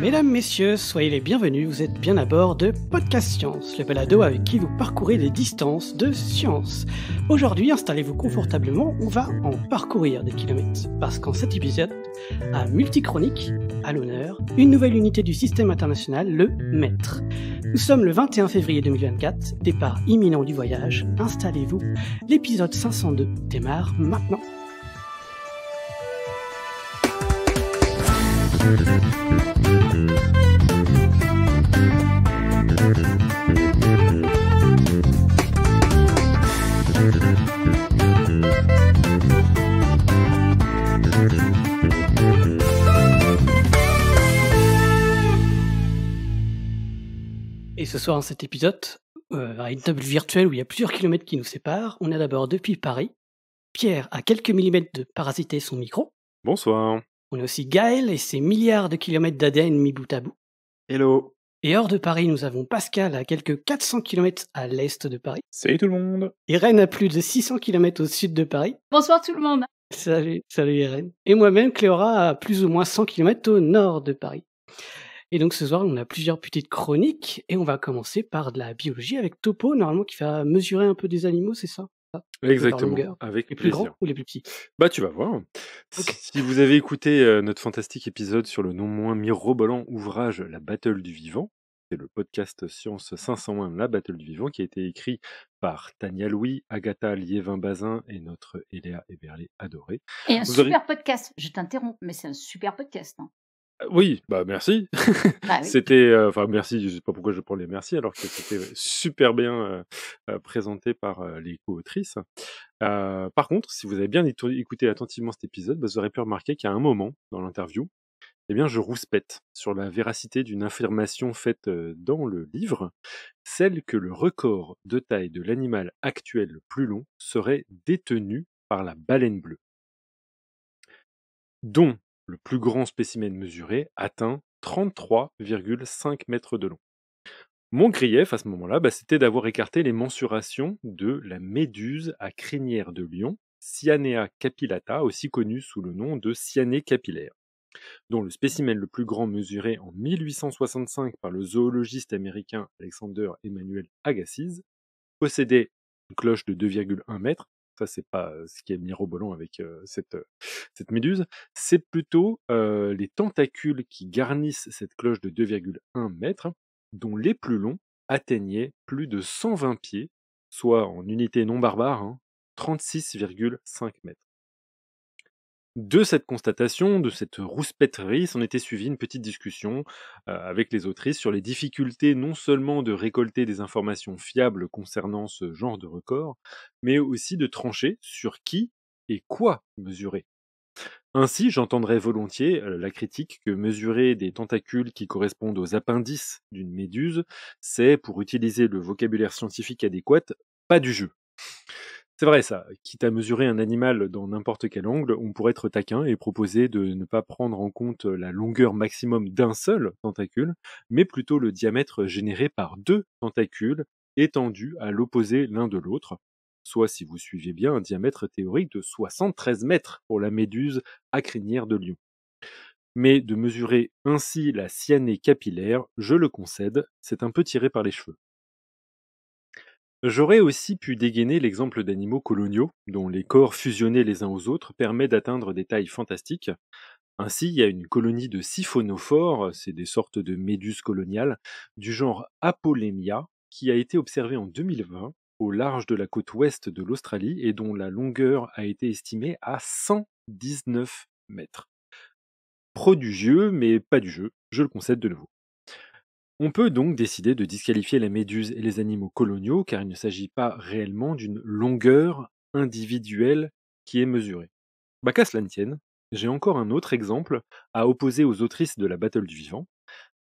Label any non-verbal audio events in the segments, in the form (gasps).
Mesdames, Messieurs, soyez les bienvenus, vous êtes bien à bord de Podcast Science, le balado avec qui vous parcourez les distances de science. Aujourd'hui, installez-vous confortablement, on va en parcourir des kilomètres, parce qu'en cet épisode, à Multichronique, à l'honneur, une nouvelle unité du système international, le maître. Nous sommes le 21 février 2024, départ imminent du voyage, installez-vous, l'épisode 502 démarre maintenant. Et ce soir, en cet épisode, à euh, une table virtuelle où il y a plusieurs kilomètres qui nous séparent, on a d'abord depuis Paris. Pierre, à quelques millimètres de parasiter son micro. Bonsoir. On a aussi Gaël et ses milliards de kilomètres d'ADN mis bout à bout. Hello. Et hors de Paris, nous avons Pascal à quelques 400 km à l'est de Paris. Salut tout le monde. Irène à plus de 600 km au sud de Paris. Bonsoir tout le monde. Salut, salut Irène. Et moi-même, Cléora, à plus ou moins 100 km au nord de Paris. Et donc ce soir, on a plusieurs petites chroniques et on va commencer par de la biologie avec Topo, normalement qui va mesurer un peu des animaux, c'est ça Exactement, avec les plus grands ou les plus petits Bah tu vas voir. Si vous avez écouté notre fantastique épisode sur le non moins mirobolant ouvrage La Battle du Vivant, c'est le podcast Science 501 La Battle du Vivant qui a été écrit par Tania Louis, Agatha Liévin-Bazin et notre Eléa Eberlé adorée. Et un super podcast, je t'interromps, mais c'est un super podcast. Hein. Oui, bah merci. Bah (laughs) c'était, euh, enfin merci, je sais pas pourquoi je prends les merci alors que c'était euh, super bien euh, présenté par les co-autrices. par contre, si vous avez bien écouté attentivement cet épisode, bah, vous aurez pu remarquer qu'à un moment dans l'interview, eh bien, je rouspète sur la véracité d'une affirmation faite dans le livre, celle que le record de taille de l'animal actuel le plus long serait détenu par la baleine bleue dont le plus grand spécimen mesuré atteint 33,5 mètres de long. Mon grief à ce moment-là, bah, c'était d'avoir écarté les mensurations de la méduse à crinière de lion, Cyanea capillata, aussi connue sous le nom de cyanée capillaire, dont le spécimen le plus grand mesuré en 1865 par le zoologiste américain Alexander Emmanuel Agassiz possédait une cloche de 2,1 mètres ça c'est pas ce qui est mirobolant avec cette, méduse, c'est plutôt les tentacules qui garnissent cette cloche de 2,1 mètres, dont les plus longs atteignaient plus de 120 pieds, soit en unité non barbare, 36,5 hein, mètres. De cette constatation, de cette rouspéterie, s'en était suivie une petite discussion euh, avec les autrices sur les difficultés non seulement de récolter des informations fiables concernant ce genre de record, mais aussi de trancher sur qui et quoi mesurer. Ainsi, j'entendrai volontiers euh, la critique que mesurer des tentacules qui correspondent aux appendices d'une méduse, c'est, pour utiliser le vocabulaire scientifique adéquat, pas du jeu. C'est vrai ça, quitte à mesurer un animal dans n'importe quel angle, on pourrait être taquin et proposer de ne pas prendre en compte la longueur maximum d'un seul tentacule, mais plutôt le diamètre généré par deux tentacules étendus à l'opposé l'un de l'autre, soit si vous suivez bien un diamètre théorique de 73 mètres pour la méduse acrinière de Lyon. Mais de mesurer ainsi la cyanée capillaire, je le concède, c'est un peu tiré par les cheveux. J'aurais aussi pu dégainer l'exemple d'animaux coloniaux, dont les corps fusionnés les uns aux autres permettent d'atteindre des tailles fantastiques. Ainsi, il y a une colonie de siphonophores, c'est des sortes de méduses coloniales, du genre Apolemia, qui a été observée en 2020 au large de la côte ouest de l'Australie et dont la longueur a été estimée à 119 mètres. Prodigieux, mais pas du jeu, je le concède de nouveau. On peut donc décider de disqualifier les méduses et les animaux coloniaux car il ne s'agit pas réellement d'une longueur individuelle qui est mesurée. Bah qu'à cela ne tienne, j'ai encore un autre exemple à opposer aux autrices de la Battle du Vivant,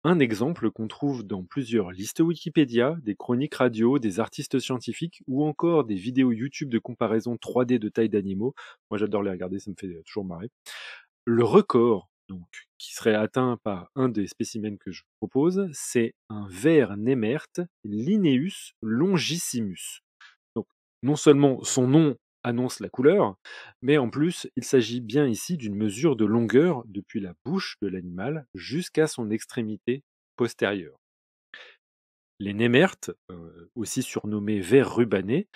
un exemple qu'on trouve dans plusieurs listes Wikipédia, des chroniques radio, des artistes scientifiques ou encore des vidéos YouTube de comparaison 3D de taille d'animaux. Moi j'adore les regarder, ça me fait euh, toujours marrer. Le record qui serait atteint par un des spécimens que je propose, c'est un ver némerte, Linnaeus longissimus. Donc, non seulement son nom annonce la couleur, mais en plus, il s'agit bien ici d'une mesure de longueur depuis la bouche de l'animal jusqu'à son extrémité postérieure. Les Némertes, euh, aussi surnommés vers rubanés,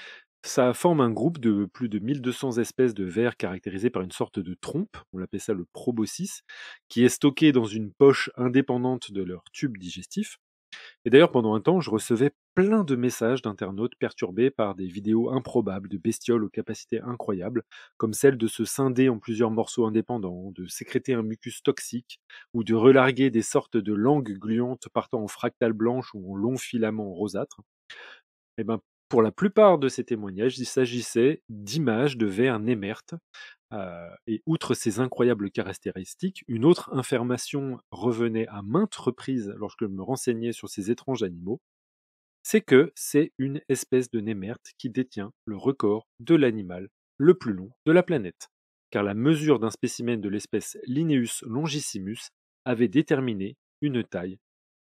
ça forme un groupe de plus de 1200 espèces de vers caractérisés par une sorte de trompe, on l'appelle ça le proboscis, qui est stocké dans une poche indépendante de leur tube digestif. Et d'ailleurs, pendant un temps, je recevais plein de messages d'internautes perturbés par des vidéos improbables de bestioles aux capacités incroyables, comme celle de se scinder en plusieurs morceaux indépendants, de sécréter un mucus toxique, ou de relarguer des sortes de langues gluantes partant en fractales blanches ou en longs filaments rosâtres. Eh ben, pour la plupart de ces témoignages, il s'agissait d'images de vers némertes. Euh, et outre ces incroyables caractéristiques, une autre information revenait à maintes reprises lorsque je me renseignais sur ces étranges animaux, c'est que c'est une espèce de némerte qui détient le record de l'animal le plus long de la planète, car la mesure d'un spécimen de l'espèce Linnaeus longissimus avait déterminé une taille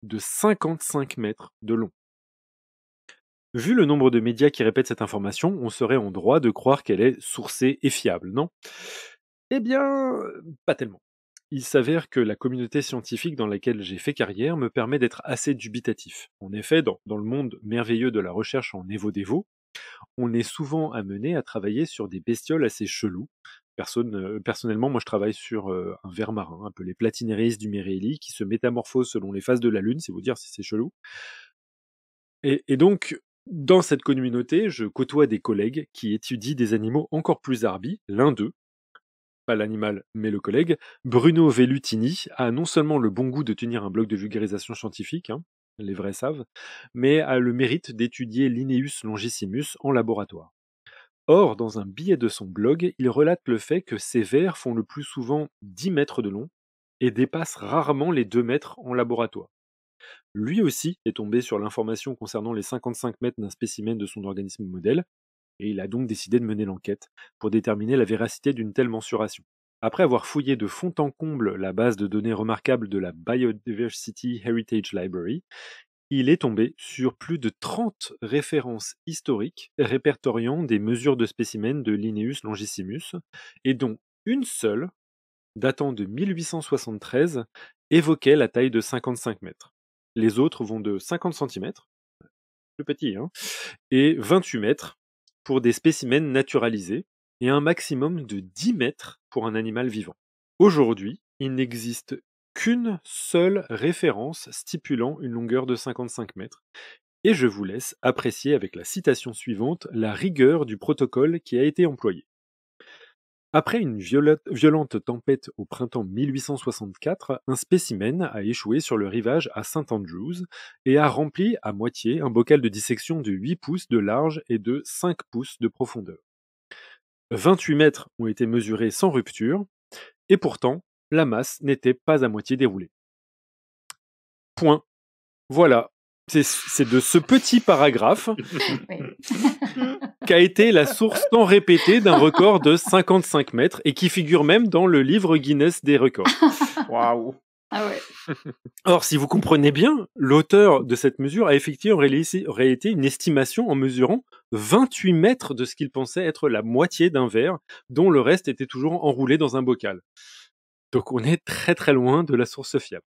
de 55 mètres de long. Vu le nombre de médias qui répètent cette information, on serait en droit de croire qu'elle est sourcée et fiable, non Eh bien, pas tellement. Il s'avère que la communauté scientifique dans laquelle j'ai fait carrière me permet d'être assez dubitatif. En effet, dans, le monde merveilleux de la recherche en évo-dévo, on est souvent amené à travailler sur des bestioles assez cheloues. Euh, personnellement, moi je travaille sur euh, un ver marin, appelé Platinéris du Mirelli, qui se métamorphose selon les phases de la Lune, c'est vous dire si c'est chelou. et donc, dans cette communauté, je côtoie des collègues qui étudient des animaux encore plus hardis. L'un d'eux, pas l'animal, mais le collègue, Bruno Vellutini, a non seulement le bon goût de tenir un blog de vulgarisation scientifique, hein, les vrais savent, mais a le mérite d'étudier Linnaeus longissimus en laboratoire. Or, dans un billet de son blog, il relate le fait que ces vers font le plus souvent 10 mètres de long et dépassent rarement les 2 mètres en laboratoire. Lui aussi est tombé sur l'information concernant les 55 mètres d'un spécimen de son organisme modèle, et il a donc décidé de mener l'enquête pour déterminer la véracité d'une telle mensuration. Après avoir fouillé de fond en comble la base de données remarquable de la Biodiversity Heritage Library, il est tombé sur plus de 30 références historiques répertoriant des mesures de spécimens de Linnaeus longissimus, et dont une seule, datant de 1873, évoquait la taille de 55 mètres. Les autres vont de 50 cm, plus petit, hein, et 28 mètres pour des spécimens naturalisés, et un maximum de 10 mètres pour un animal vivant. Aujourd'hui, il n'existe qu'une seule référence stipulant une longueur de 55 mètres, et je vous laisse apprécier avec la citation suivante la rigueur du protocole qui a été employé. Après une violente, tempête au printemps 1864, un spécimen a échoué sur le rivage à saint Andrews et a rempli à moitié un bocal de dissection de 8 pouces de large et de 5 pouces de profondeur. 28 mètres ont été mesurés sans rupture, et pourtant, la masse n'était pas à moitié déroulée. Point. Voilà. C'est de ce petit paragraphe (laughs) (laughs) a été la source tant répétée d'un record de 55 mètres et qui figure même dans le livre Guinness des records. (laughs) Waouh ah ouais. Or, si vous comprenez bien, l'auteur de cette mesure a effectué en réalité une estimation en mesurant 28 mètres de ce qu'il pensait être la moitié d'un verre, dont le reste était toujours enroulé dans un bocal. Donc on est très très loin de la source fiable.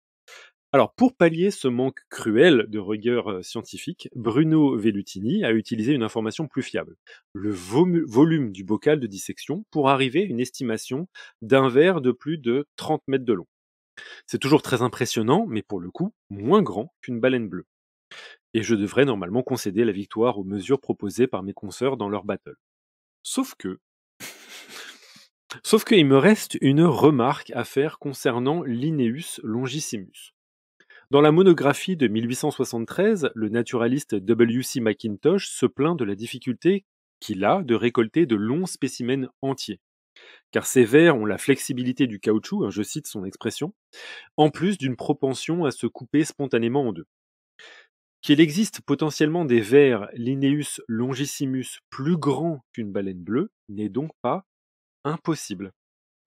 Alors, pour pallier ce manque cruel de rigueur euh, scientifique, Bruno Vellutini a utilisé une information plus fiable, le volume du bocal de dissection, pour arriver à une estimation d'un verre de plus de 30 mètres de long. C'est toujours très impressionnant, mais pour le coup, moins grand qu'une baleine bleue. Et je devrais normalement concéder la victoire aux mesures proposées par mes consoeurs dans leur battle. Sauf que, (laughs) Sauf qu'il me reste une remarque à faire concernant Linnaeus longissimus. Dans la monographie de 1873, le naturaliste W.C. McIntosh se plaint de la difficulté qu'il a de récolter de longs spécimens entiers. Car ces vers ont la flexibilité du caoutchouc, hein, je cite son expression, en plus d'une propension à se couper spontanément en deux. Qu'il existe potentiellement des vers Linnaeus longissimus plus grands qu'une baleine bleue n'est donc pas impossible,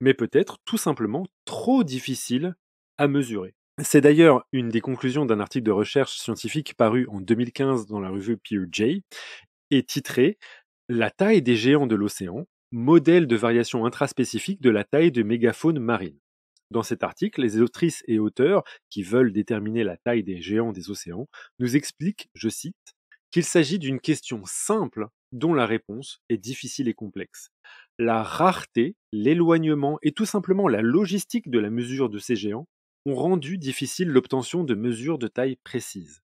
mais peut-être tout simplement trop difficile à mesurer. C'est d'ailleurs une des conclusions d'un article de recherche scientifique paru en 2015 dans la revue PeerJ et titré La taille des géants de l'océan, modèle de variation intraspécifique de la taille de mégafaune marine. Dans cet article, les autrices et auteurs qui veulent déterminer la taille des géants des océans nous expliquent, je cite, qu'il s'agit d'une question simple dont la réponse est difficile et complexe. La rareté, l'éloignement et tout simplement la logistique de la mesure de ces géants ont rendu difficile l'obtention de mesures de taille précises.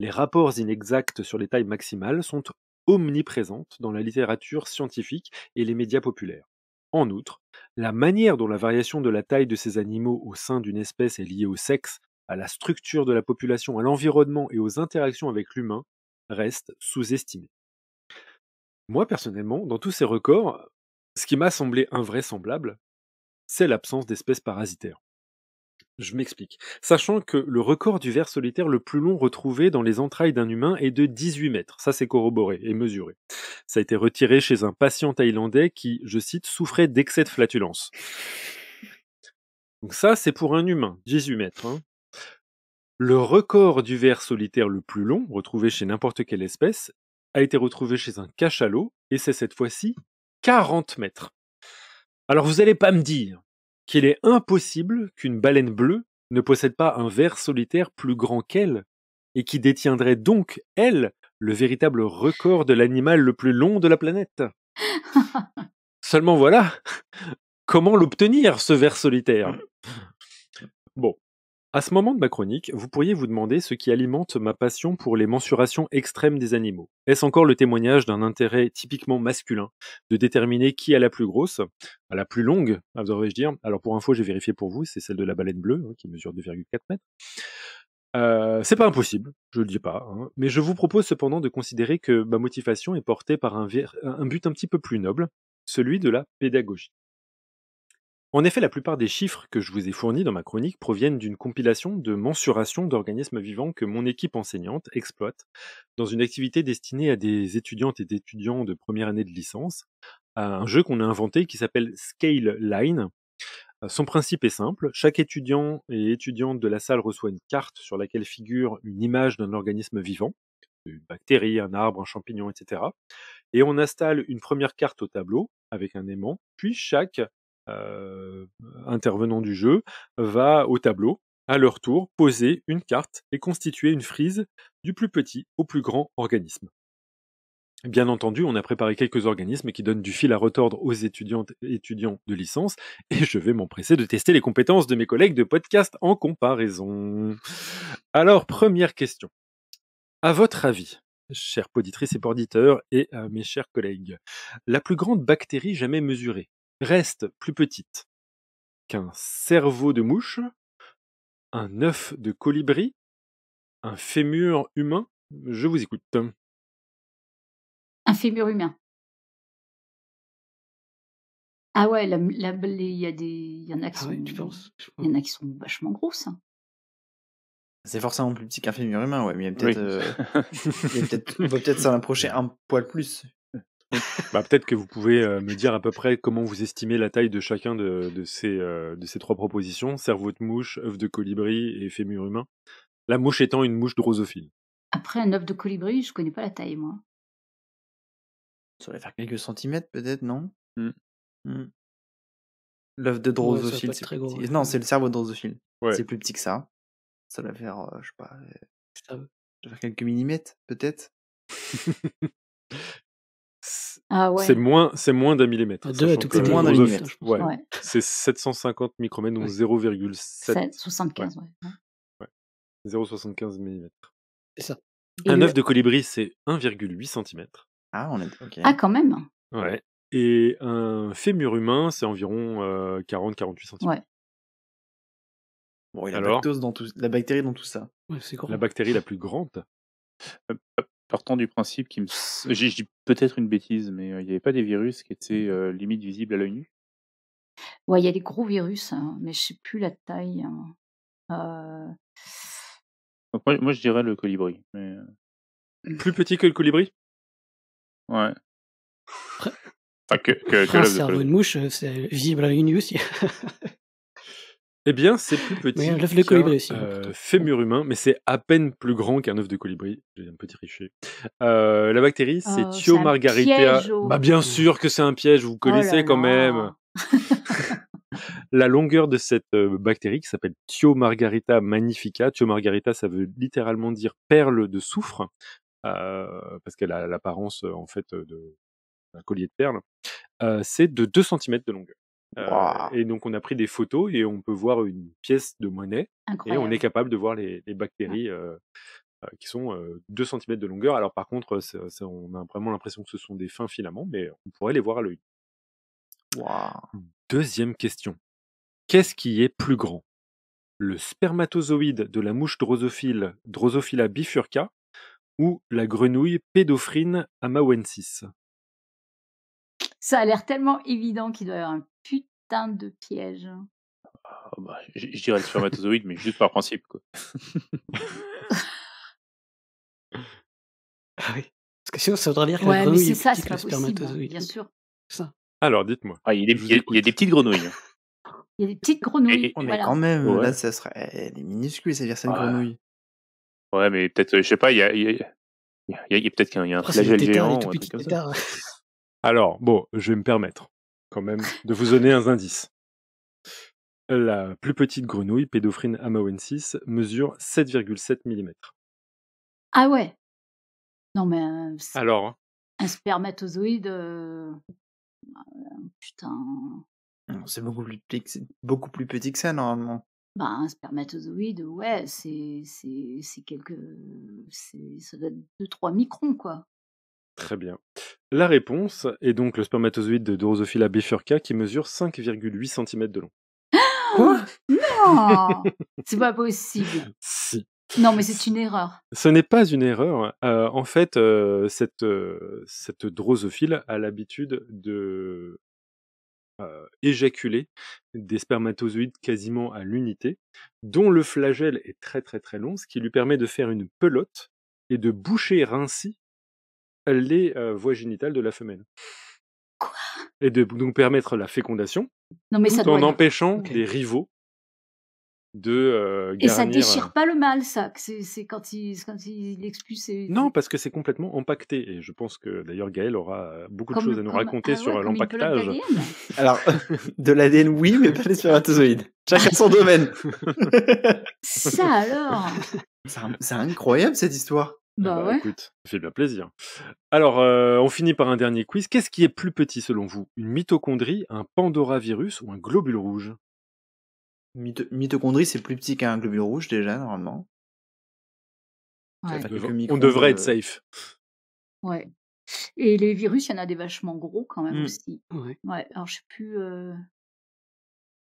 Les rapports inexacts sur les tailles maximales sont omniprésentes dans la littérature scientifique et les médias populaires. En outre, la manière dont la variation de la taille de ces animaux au sein d'une espèce est liée au sexe, à la structure de la population, à l'environnement et aux interactions avec l'humain reste sous-estimée. Moi, personnellement, dans tous ces records, ce qui m'a semblé invraisemblable, c'est l'absence d'espèces parasitaires. Je m'explique. Sachant que le record du ver solitaire le plus long retrouvé dans les entrailles d'un humain est de 18 mètres. Ça, c'est corroboré et mesuré. Ça a été retiré chez un patient thaïlandais qui, je cite, souffrait d'excès de flatulence. Donc ça, c'est pour un humain, 18 mètres. Hein. Le record du ver solitaire le plus long, retrouvé chez n'importe quelle espèce, a été retrouvé chez un cachalot, et c'est cette fois-ci 40 mètres. Alors vous n'allez pas me dire qu'il est impossible qu'une baleine bleue ne possède pas un ver solitaire plus grand qu'elle, et qui détiendrait donc, elle, le véritable record de l'animal le plus long de la planète. (laughs) Seulement voilà, comment l'obtenir, ce ver solitaire mmh. Bon, à ce moment de ma chronique, vous pourriez vous demander ce qui alimente ma passion pour les mensurations extrêmes des animaux. Est-ce encore le témoignage d'un intérêt typiquement masculin de déterminer qui a la plus grosse, à la plus longue, devrais-je dire Alors pour info, j'ai vérifié pour vous, c'est celle de la baleine bleue, hein, qui mesure 2,4 mètres. Euh, c'est pas impossible, je le dis pas, hein, mais je vous propose cependant de considérer que ma motivation est portée par un but un petit peu plus noble, celui de la pédagogie. En effet, la plupart des chiffres que je vous ai fournis dans ma chronique proviennent d'une compilation de mensurations d'organismes vivants que mon équipe enseignante exploite dans une activité destinée à des étudiantes et d'étudiants de première année de licence, à un jeu qu'on a inventé qui s'appelle Scale Line. Euh, son principe est simple, chaque étudiant et étudiante de la salle reçoit une carte sur laquelle figure une image d'un organisme vivant, une bactérie, un arbre, un champignon, etc. Et on installe une première carte au tableau avec un aimant, puis chaque euh, intervenant du jeu va au tableau, à leur tour, poser une carte et constituer une frise du plus petit au plus grand organisme. Bien entendu, on a préparé quelques organismes qui donnent du fil à retordre aux étudiantes étudiants de licence, (laughs) et je vais m'empresser de tester les compétences de mes collègues de podcast en comparaison. Alors, première question. À votre avis, chère poditrices et poditeurs et mes chers collègues, la plus grande bactérie jamais mesurée, reste plus petite qu'un cerveau de mouche, un œuf de colibri, un fémur humain Je vous écoute. Un fémur humain. Ah ouais, il y a des, y en a qui ah y en a qui sont vachement grosses. Hein. C'est forcément plus petit qu'un fémur humain, ouais, mais il peut-être, s'en approcher un poil plus. Bah, peut-être que vous pouvez euh, me dire à peu près comment vous estimez la taille de chacun de, euh, ces, trois propositions cerveau de mouche, œuf de colibri et fémur humain. La mouche étant une mouche drosophile. Après un œuf de colibri, je connais pas la taille, moi. Ça va faire quelques centimètres, peut-être, non hmm. Hmm. L'œuf de drosophile, Non, c'est le cerveau de drosophile. C'est plus petit que ça. Ça va faire, euh, je sais pas. Ça va faire quelques millimètres, peut-être. (laughs) Ah c'est moins, c'est moins d'un millimètre. Ah, deux tout C'est moins d'un millimètre. C'est 750 micromètres, donc 0,7. 75, ouais. 0,75 millimètres. C'est ça. un œuf de colibri, c'est 1,8 cm. Ah, on est... ah, quand même. Ouais. Et un fémur humain, c'est environ 40-48 euh, cm. Ouais. Bon, et la, dans tout... la bactérie dans tout ça. La bactérie la plus grande. Euh, partant du principe qui me. Je dis peut-être une bêtise, mais il n'y avait pas des virus qui étaient limites mmh. limite visibles à l'œil nu Ouais, il y a des gros virus, hein, mais je sais plus la taille. Hein. Euh moi, je dirais le colibri. Mais... Mmh. Plus petit que le colibri Ouais. Ok. Ah, cerveau de mouche, c'est euh, visible à l'œil nu aussi. (laughs) Eh bien, c'est plus petit. Oui, l'œuf de colibri aussi. Hein, euh, fémur humain, mais c'est à peine plus grand qu'un œuf de colibri. J'ai un petit richet. Euh, la bactérie, c'est oh, Thio oh. Bah, bien sûr que c'est un piège, vous oh connaissez quand même. (laughs) la longueur de cette euh, bactérie qui s'appelle Thio margarita magnifica. Thio margarita, ça veut littéralement dire perle de soufre, parce qu'elle a l'apparence en fait de un collier de perles. c'est de 2 cm de longueur. Euh, et donc on a pris des photos et on peut voir une pièce de monnaie et on est capable de voir les, bactéries euh, euh, qui sont euh, 2 cm de longueur. Alors par contre, on a vraiment l'impression que ce sont des fins filaments, mais on pourrait les voir à l'œil. Deuxième question. Qu'est-ce qui est plus grand Le spermatozoïde de la mouche drosophile Drosophila bifurca ou la grenouille Pédophrine amawensis Ça a l'air tellement évident qu'il doit y avoir un de piège. Ah, bah, je dirais le spermatozoïde, mais juste par principe. Quoi. (laughs) Ah oui. Parce que sinon, ça voudrait dire que ouais, la grenouille ça, c'est pas possible, bien sûr. Alors, dites-moi. Ah, hein. il, y a des petites grenouilles. il y a des petites grenouilles. on est quand même, là, ça serait elle est minuscule, c'est-à-dire c'est une grenouille. Ouais, mais peut-être, euh, je sais pas, il y a, peut-être qu'il y a un flagelle géant. Alors, bon, je vais me permettre quand même de vous donner un indice. La plus petite grenouille, Pédophrine amawensis, mesure 7,7 mm. Ah ouais Non mais... Euh, Alors hein. Un spermatozoïde... Euh, putain... C'est beaucoup plus, petit, beaucoup plus petit que ça normalement. Bah, un spermatozoïde, ouais, c'est quelques... Ça doit être 2-3 microns, quoi. Très bien. La réponse est donc le spermatozoïde de Drosophila bifurca qui mesure 5,8 cm de long. (gasps) Non C'est pas possible. Non, mais c'est une erreur. Ce n'est pas une erreur. Euh, en fait, euh, cette, euh, cette drosophile a l'habitude de éjaculer des spermatozoïdes quasiment à l'unité, dont le flagelle est très très très long, ce qui lui permet de faire une pelote et de boucher ainsi les voies génitales de la femelle. Et de nous permettre la fécondation, non, mais en empêchant des les rivaux de Et ça déchire pas le mâle, ça, c'est quand il, quand il Non, parce que c'est complètement empaqueté. Et je pense que d'ailleurs Gaël aura beaucoup de choses à nous raconter ah sur l'empactage. Alors, (laughs) de l'ADN, oui, mais pas les spermatozoïdes. Chacun son domaine. ça alors (laughs) C'est incroyable cette histoire. Eh bah, bah écoute, ça fait bien plaisir. Alors, euh, on finit par un dernier quiz. Qu'est-ce qui est plus petit selon vous Une mitochondrie, un pandoravirus ou un globule rouge Mitochondrie, c'est plus petit qu'un globule rouge déjà, normalement. on devrait être safe. Ouais. Et les virus, il y en a des vachement gros quand même mmh. aussi. Ouais. Alors, je sais plus. Euh,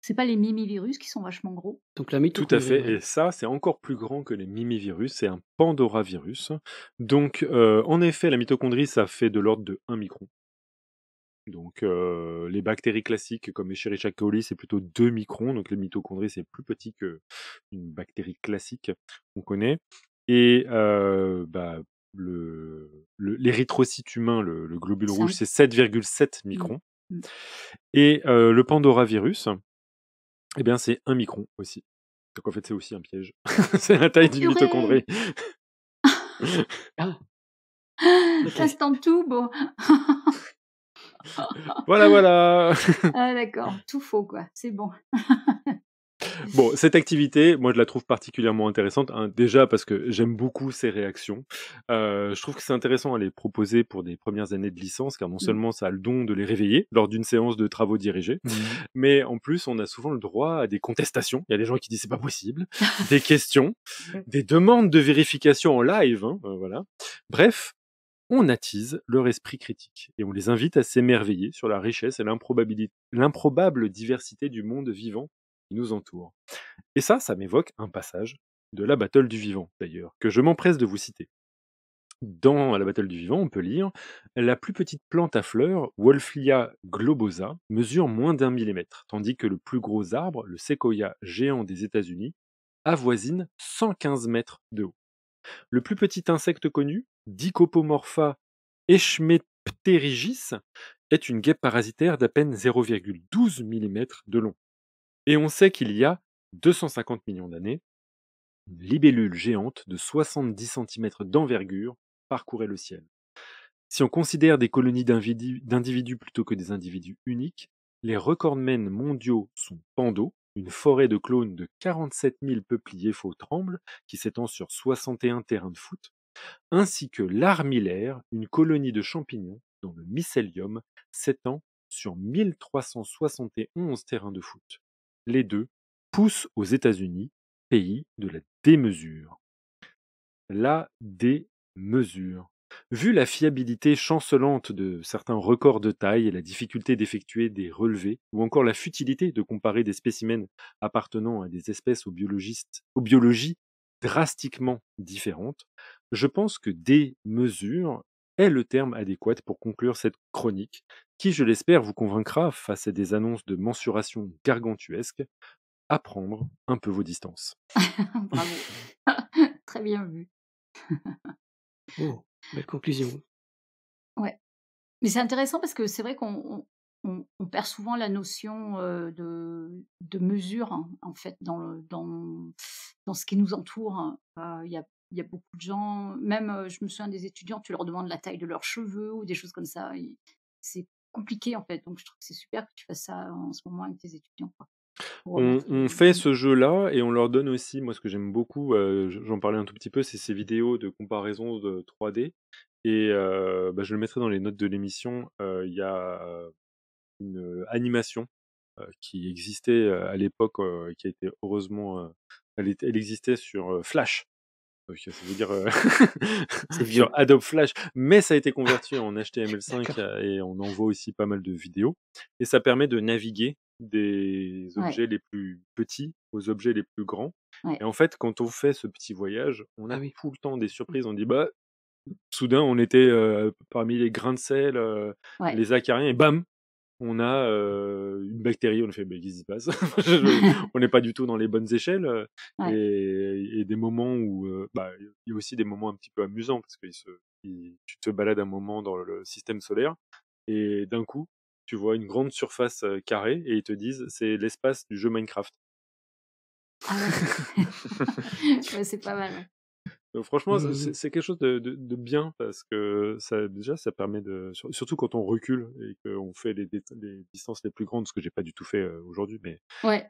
c'est pas les mimivirus qui sont vachement gros Donc la Tout à fait, et ça c'est encore plus grand que les mimivirus, c'est un pandoravirus. Donc euh, en effet, la mitochondrie ça fait de l'ordre de 1 micron. Donc euh, les bactéries classiques comme Escherichia coli, c'est plutôt 2 microns, donc les mitochondries c'est plus petit qu'une bactérie classique qu'on connaît. Et euh, bah, l'érythrocyte le, humain, le, globule rouge, c'est 7,7 mmh. microns. Mmh. Et le pandoravirus, eh bien, c'est un micron aussi. Donc en fait, c'est aussi un piège. (laughs) c'est la taille d'une mitochondrie. (laughs) Ah. Ah, ça se tente tout, bon. voilà, voilà. (laughs) ah, d'accord, tout faux, quoi. C'est bon. Bon, cette activité, moi, je la trouve particulièrement intéressante. Hein, déjà parce que j'aime beaucoup ces réactions. Euh, je trouve que c'est intéressant à les proposer pour des premières années de licence, car non mmh. seulement ça a le don de les réveiller lors d'une séance de travaux dirigés, mmh. mais en plus, on a souvent le droit à des contestations. Il y a des gens qui disent c'est pas possible, (laughs) des questions, des demandes de vérification en live. Hein, euh, voilà. Bref, on attise leur esprit critique et on les invite à s'émerveiller sur la richesse et l'improbable diversité du monde vivant nous entourent. Et ça, ça m'évoque un passage de la Battle du Vivant, d'ailleurs, que je m'empresse de vous citer. Dans la Battle du Vivant, on peut lire La plus petite plante à fleurs, Wolflia globosa, mesure moins d'un millimètre, tandis que le plus gros arbre, le séquoia géant des États-Unis, avoisine 115 mètres de haut. Le plus petit insecte connu, Dicopomorpha eschmepterigis, est une guêpe parasitaire d'à peine 0,12 mm de long, et on sait qu'il y a 250 millions d'années, une libellule géante de 70 cm d'envergure parcourait le ciel. Si on considère des colonies d'individus plutôt que des individus uniques, les recordmen mondiaux sont Pando, une forêt de clones de 47 000 peupliers faux trembles qui s'étend sur 61 terrains de foot, ainsi que l'armillaire, une colonie de champignons dont le mycélium s'étend sur 1371 terrains de foot les deux poussent aux États-Unis, pays de la démesure. La démesure. Vu la fiabilité chancelante de certains records de taille et la difficulté d'effectuer des relevés, ou encore la futilité de comparer des spécimens appartenant à des espèces aux, biologistes, aux biologies drastiquement différentes, je pense que des mesures est le terme adéquat pour conclure cette chronique, qui, je l'espère, vous convaincra, face à des annonces de mensuration gargantuesque, à prendre un peu vos distances. (laughs) Bravo. (laughs) Très bien vu. oh, belle conclusion. Ouais. Mais c'est intéressant parce que c'est vrai qu'on perd souvent la notion euh, de, mesure, hein, en fait, dans, dans, ce qui nous entoure. Hein. Euh, il y a il y a beaucoup de gens, même je me souviens des étudiants, tu leur demandes la taille de leurs cheveux ou des choses comme ça. C'est compliqué en fait. Donc je trouve que c'est super que tu fasses ça en ce moment avec tes étudiants. On, fait ce jeu-là et on leur donne aussi, moi ce que j'aime beaucoup, j'en parlais un tout petit peu, c'est ces vidéos de comparaison de 3D. Et bah, je le mettrai dans les notes de l'émission. Il y a une animation qui existait à l'époque, qui a été heureusement, elle, existait sur Flash ça veut dire euh, (laughs) (laughs) Adobe Flash, mais ça a été converti en HTML5 (laughs) euh, et on en aussi pas mal de vidéos. Et ça permet de naviguer des objets les plus petits aux objets les plus grands. Et en fait, quand on fait ce petit voyage, on a ah tout le temps des mmh. surprises. On dit bah soudain, on était euh, parmi les grains de sel, les acariens, et bam, on a euh, une bactérie, on fait, mais bah, qu'est-ce qui passe (laughs) (laughs) On n'est pas du tout dans les bonnes échelles. Euh, et, des moments où, euh, bah, il y a aussi des moments un petit peu amusants, parce que tu te balades un moment dans le système solaire, et d'un coup, tu vois une grande surface carrée, et ils te disent, c'est l'espace du jeu Minecraft. Ah (laughs) c'est pas mal franchement, mmh, mmh, mmh. c'est quelque chose de, bien parce que ça, déjà, ça permet de, surtout quand on recule et qu'on fait les, distances les plus grandes, ce que j'ai pas du tout fait euh, aujourd'hui, mais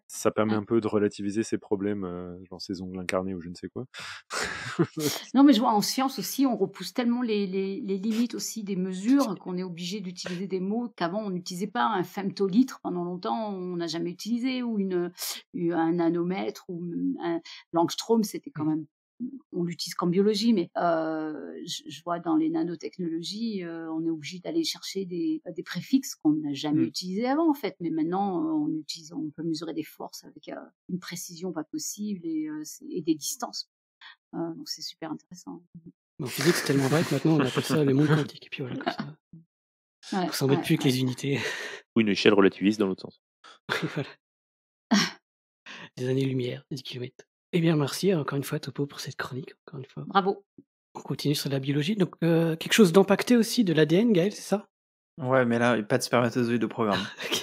ça permet un peu de relativiser ces problèmes, euh, genre ces ongles incarnés ou je ne sais quoi. (laughs) non, mais je vois en science aussi, on repousse tellement les, limites aussi des mesures qu'on est obligé d'utiliser des mots qu'avant on n'utilisait pas. Un femtolitre pendant longtemps, on n'a jamais utilisé ou une, un nanomètre ou un, l'angstrom, c'était quand même on l'utilise qu'en biologie, mais euh, je, vois dans les nanotechnologies, euh, on est obligé d'aller chercher des, euh, préfixes qu'on n'a jamais mmh. utilisés avant en fait. Mais maintenant, on utilise, on peut mesurer des forces avec une précision pas possible et, des distances. donc c'est super intéressant. En physique, c'est tellement vrai que maintenant on appelle ça les mondes quantiques Et puis voilà, ça. (laughs) on s'embête plus que les unités. (laughs) Ou une échelle relativiste dans l'autre sens. (laughs) des années-lumière, des kilomètres. Eh bien, merci hein, encore une fois, Topo, pour cette chronique. Encore une fois. Bravo. On continue sur la biologie. Donc, euh, quelque chose d'impacté aussi de l'ADN, Gaël, c'est ça Ouais, mais là, pas de spermatozoïde au programme. (laughs) okay.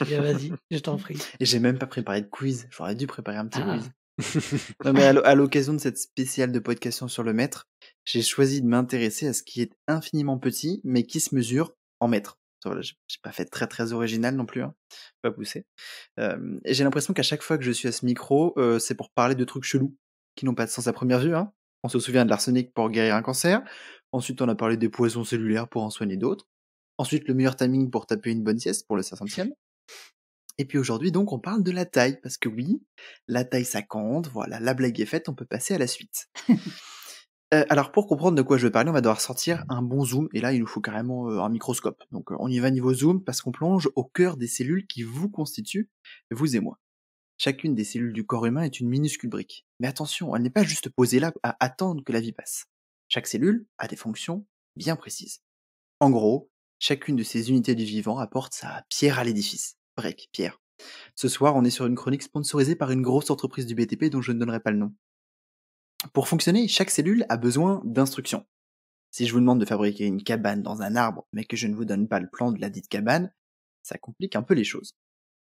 Eh bien, vas-y, je t'en prie. (laughs) Et j'ai même pas préparé de quiz. J'aurais dû préparer un petit ah. quiz. non, mais à l'occasion de cette spéciale de podcast sur le mètre, j'ai choisi de m'intéresser à ce qui est infiniment petit, mais qui se mesure en mètres. Voilà, j'ai pas fait très très original non plus, hein, pas poussé. j'ai l'impression qu'à chaque fois que je suis à ce micro, c'est pour parler de trucs chelous qui n'ont pas de sens à première vue. Hein. On se souvient de l'arsenic pour guérir un cancer. Ensuite, on a parlé des poisons cellulaires pour en soigner d'autres. Ensuite, le meilleur timing pour taper une bonne sieste pour le 60 e Et puis aujourd'hui, donc, on parle de la taille, parce que oui, la taille ça compte, voilà, la blague est faite, on peut passer à la suite. Euh, alors pour comprendre de quoi je veux parler, on va devoir sortir mhm. un bon zoom, et là il nous faut carrément euh, un microscope. Donc euh, on y va niveau zoom parce qu'on plonge au cœur des cellules qui vous constituent, vous et moi. Chacune des cellules du corps humain est une minuscule brique. Mais attention, elle n'est pas juste posée là à attendre que la vie passe. Chaque cellule a des fonctions bien précises. En gros, chacune de ces unités du vivant apporte sa pierre à l'édifice. Brique, pierre. Ce soir, on est sur une chronique sponsorisée par une grosse entreprise du BTP dont je ne donnerai pas le nom. Pour fonctionner, chaque cellule a besoin d'instructions. Si je vous demande de fabriquer une cabane dans un arbre, mais que je ne vous donne pas le plan de la dite cabane, ça complique un peu les choses.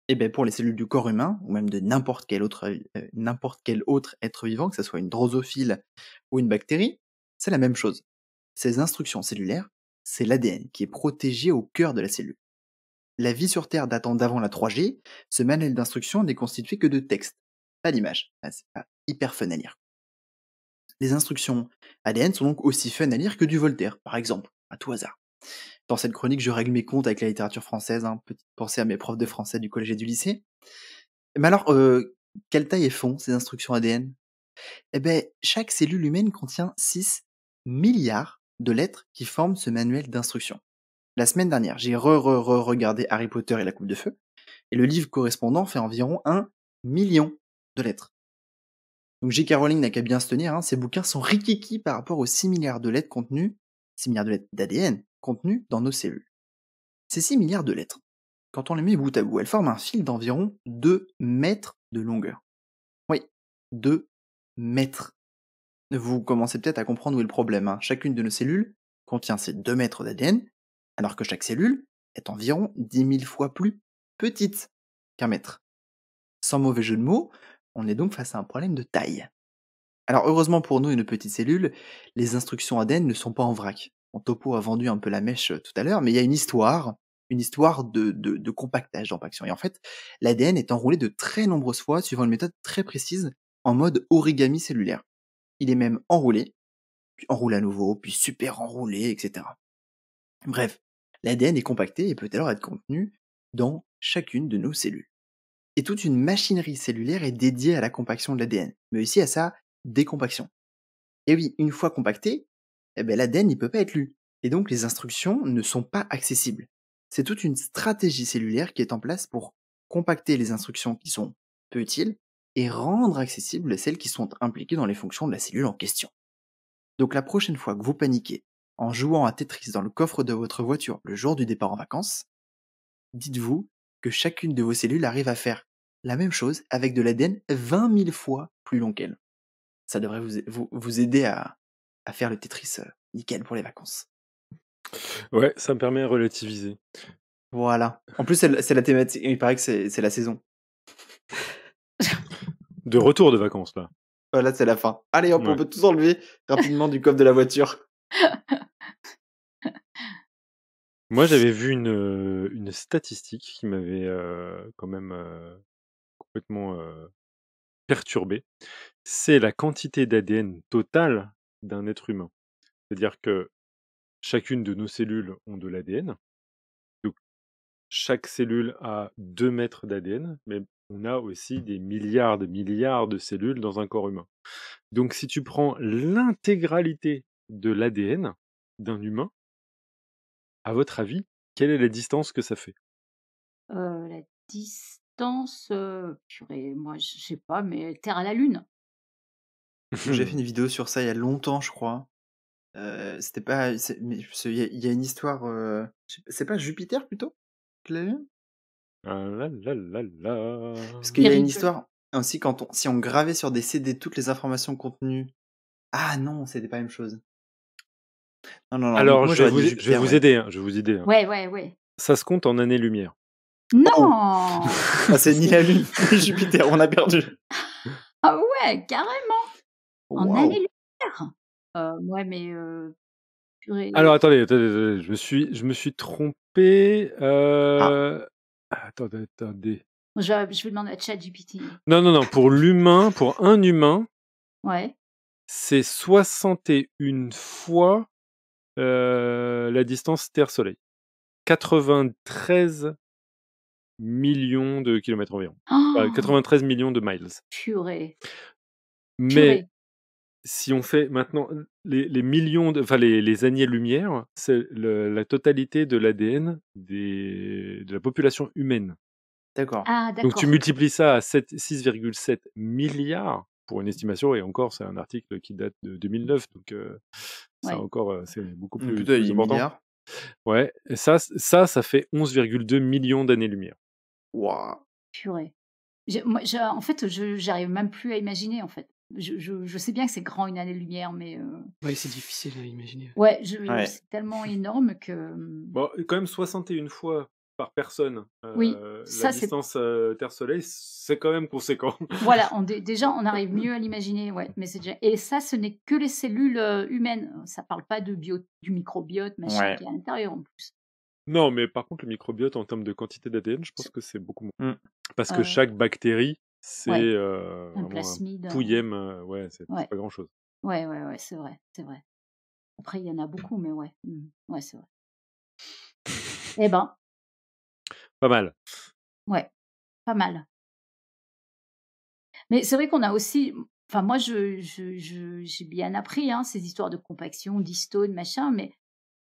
Et eh bien pour les cellules du corps humain, ou même de n'importe quel, autre, euh, n'importe quel autre être vivant, que ce soit une drosophile ou une bactérie, c'est la même chose. Ces instructions cellulaires, c'est l'ADN qui est protégé au cœur de la cellule. La vie sur Terre datant d'avant la 3G, ce manuel d'instructions n'est constitué que de textes, pas d'images. Ah, c'est pas hyper fun à lire. Les instructions ADN sont donc aussi fun à lire que du Voltaire, par exemple, à tout hasard. Dans cette chronique, je règle mes comptes avec la littérature française, hein, petite pensée à mes profs de français du collège et du lycée. Mais alors, euh, quelle taille et font ces instructions ADN Eh bien, chaque cellule humaine contient 6 milliards de lettres qui forment ce manuel d'instruction. La semaine dernière, j'ai re regardé Harry Potter et la Coupe de Feu, et le livre correspondant fait environ 1 million de lettres. Donc J.K. Rowling n'a qu'à bien se tenir, Ces hein. bouquins sont rikiki par rapport aux 6 milliards de lettres contenues, 6 milliards de lettres d'ADN contenues dans nos cellules. Ces 6 milliards de lettres, quand on les met bout à bout, elles forment un fil d'environ 2 mètres de longueur. Oui, 2 mètres. Vous commencez peut-être à comprendre où est le problème. Hein. Chacune de nos cellules contient ces 2 mètres d'ADN, alors que chaque cellule est environ 10 000 fois plus petite qu'un mètre. Sans mauvais jeu de mots, on est donc face à un problème de taille. Alors heureusement pour nous, une petite cellule, les instructions ADN ne sont pas en vrac. Mon topo a vendu un peu la mèche euh, tout à l'heure, mais il y a une histoire, une histoire de, de, compactage d'empaction. Et en fait, l'ADN est enroulé de très nombreuses fois suivant une méthode très précise en mode origami cellulaire. Il est même enroulé, puis enroulé à nouveau, puis super enroulé, etc. Bref, l'ADN est compacté et peut alors être contenu dans chacune de nos cellules et toute une machinerie cellulaire est dédiée à la compaction de l'ADN, mais aussi à sa décompaction. Et oui, une fois compacté, eh ben, l'ADN ne peut pas être lu, et donc les instructions ne sont pas accessibles. C'est toute une stratégie cellulaire qui est en place pour compacter les instructions qui sont peu utiles et rendre accessibles celles qui sont impliquées dans les fonctions de la cellule en question. Donc la prochaine fois que vous paniquez en jouant à Tetris dans le coffre de votre voiture le jour du départ en vacances, dites-vous que chacune de vos cellules arrive à faire la même chose avec de l'ADN 20 000 fois plus long qu'elle. Ça devrait vous, vous, vous aider à, à, faire le Tetris euh, nickel pour les vacances. Ouais, ça me permet de relativiser. Voilà. En plus, c'est la thématique. Il paraît que c'est la saison. De retour de vacances, là. Voilà, c'est la fin. Allez, on peut tout enlever rapidement du coffre de la voiture. Moi, j'avais vu une, euh, une statistique qui m'avait euh, quand même complètement perturbé, c'est la quantité d'ADN totale d'un être humain. C'est-à-dire que chacune de nos cellules ont de l'ADN. Donc, chaque cellule a 2 mètres d'ADN, mais on a aussi des milliards de milliards de cellules dans un corps humain. Donc, si tu prends l'intégralité de l'ADN d'un humain, à votre avis, quelle est la distance que ça fait euh, La distance purée, moi je sais pas, mais Terre à la Lune. J'ai fait mmh. une vidéo sur ça il y a longtemps, je crois. c'était pas. Il y, a une histoire. c'est pas Jupiter plutôt la Lune ah Parce qu'il y a une histoire. aussi quand on, si on gravait sur des CD toutes les informations contenues. Ah non, c'était pas la même chose. Non, non, non, Alors, je, vais vous, aider. je vais vous aider. Ouais, ouais, ouais. Ça se compte en années-lumière. Non oh. (laughs) ah, C'est ni la Lune ni Jupiter, on a perdu. Ah ouais, carrément On a les lumières Ouais, mais. Euh, Alors attendez, attendez, je me suis, je me suis trompé. Euh, ah. Attendez, attendez. Je, vais demander à ChatGPT. Non, non, non, pour l'humain, pour un humain, ouais. c'est 61 fois euh, la distance Terre-Soleil. 93 millions de kilomètres environ. 93 ah! millions de miles. Purée. Mais si on fait maintenant les, millions, de, enfin les, années-lumière, c'est la totalité de l'ADN de la population humaine. D'accord. Ah, donc tu multiplies ça à 6,7 milliards pour une estimation, et encore, c'est un article qui date de 2009, donc ça encore, c'est beaucoup plus, important. Ouais, ça, ça, ça fait 11,2 millions d'années-lumière. Waouh. Purée. Moi, en fait, je j'arrive même plus à imaginer en fait. Je, sais bien que c'est grand une année lumière, mais. Euh c'est difficile à imaginer. Ouais, c'est tellement (laughs) énorme que. Bon, quand même 61 fois par personne. oui, euh, ça, la distance euh, Terre-Soleil, c'est quand même conséquent. Voilà, on déjà, on (laughs) arrive mieux à l'imaginer. Ouais, mais déjà... Et ça, ce n'est que les cellules humaines. Ça ne parle pas de bio... du microbiote, machin, qui est à l'intérieur en plus. Non, mais par contre, le microbiote, en termes de quantité d'ADN, je pense que c'est beaucoup moins. Mmh. Parce que chaque bactérie, c'est euh, un plasmide. Un euh, euh, ouais, c'est pas grand chose. Ouais, ouais, ouais, c'est vrai, c'est vrai. Après, il y en a beaucoup, mais ouais, mmh. ouais, c'est vrai. (laughs) eh ben. Pas mal. Ouais, pas mal. Mais c'est vrai qu'on a aussi, enfin moi je, j'ai je, j'ai bien appris hein, ces histoires de compaction, d'histone, machin, mais